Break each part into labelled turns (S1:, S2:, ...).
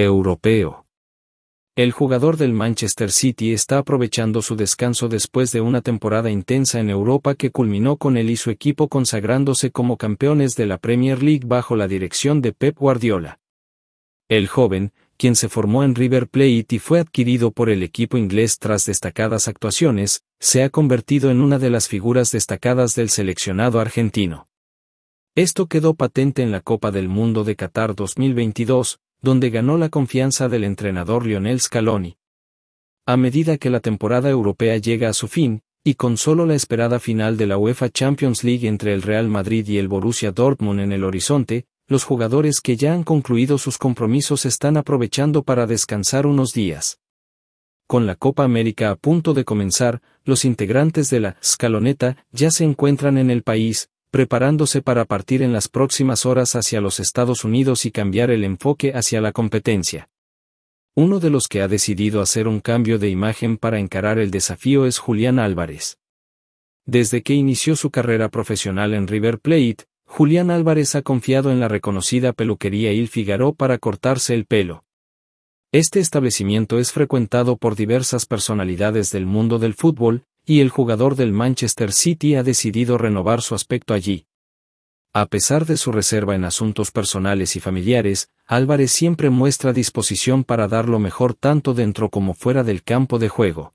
S1: europeo. El jugador del Manchester City está aprovechando su descanso después de una temporada intensa en Europa que culminó con él y su equipo consagrándose como campeones de la Premier League bajo la dirección de Pep Guardiola. El joven, quien se formó en River Plate y fue adquirido por el equipo inglés tras destacadas actuaciones, se ha convertido en una de las figuras destacadas del seleccionado argentino. Esto quedó patente en la Copa del Mundo de Qatar 2022, donde ganó la confianza del entrenador Lionel Scaloni. A medida que la temporada europea llega a su fin, y con solo la esperada final de la UEFA Champions League entre el Real Madrid y el Borussia Dortmund en el horizonte, los jugadores que ya han concluido sus compromisos están aprovechando para descansar unos días. Con la Copa América a punto de comenzar, los integrantes de la Scaloneta ya se encuentran en el país, preparándose para partir en las próximas horas hacia los Estados Unidos y cambiar el enfoque hacia la competencia. Uno de los que ha decidido hacer un cambio de imagen para encarar el desafío es Julián Álvarez. Desde que inició su carrera profesional en River Plate, Julián Álvarez ha confiado en la reconocida peluquería Il Figaro para cortarse el pelo. Este establecimiento es frecuentado por diversas personalidades del mundo del fútbol, y el jugador del Manchester City ha decidido renovar su aspecto allí. A pesar de su reserva en asuntos personales y familiares, Álvarez siempre muestra disposición para dar lo mejor tanto dentro como fuera del campo de juego.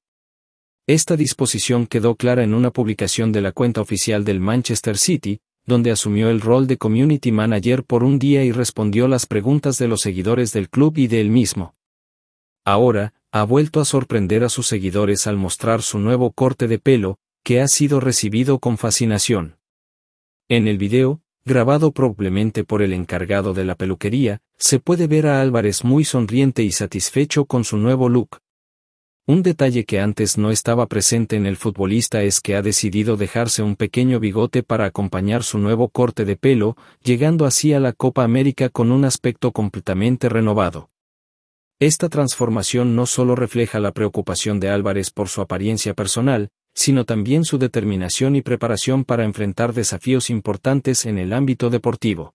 S1: Esta disposición quedó clara en una publicación de la cuenta oficial del Manchester City, donde asumió el rol de Community Manager por un día y respondió las preguntas de los seguidores del club y de él mismo ahora, ha vuelto a sorprender a sus seguidores al mostrar su nuevo corte de pelo, que ha sido recibido con fascinación. En el video, grabado probablemente por el encargado de la peluquería, se puede ver a Álvarez muy sonriente y satisfecho con su nuevo look. Un detalle que antes no estaba presente en el futbolista es que ha decidido dejarse un pequeño bigote para acompañar su nuevo corte de pelo, llegando así a la Copa América con un aspecto completamente renovado. Esta transformación no solo refleja la preocupación de Álvarez por su apariencia personal, sino también su determinación y preparación para enfrentar desafíos importantes en el ámbito deportivo.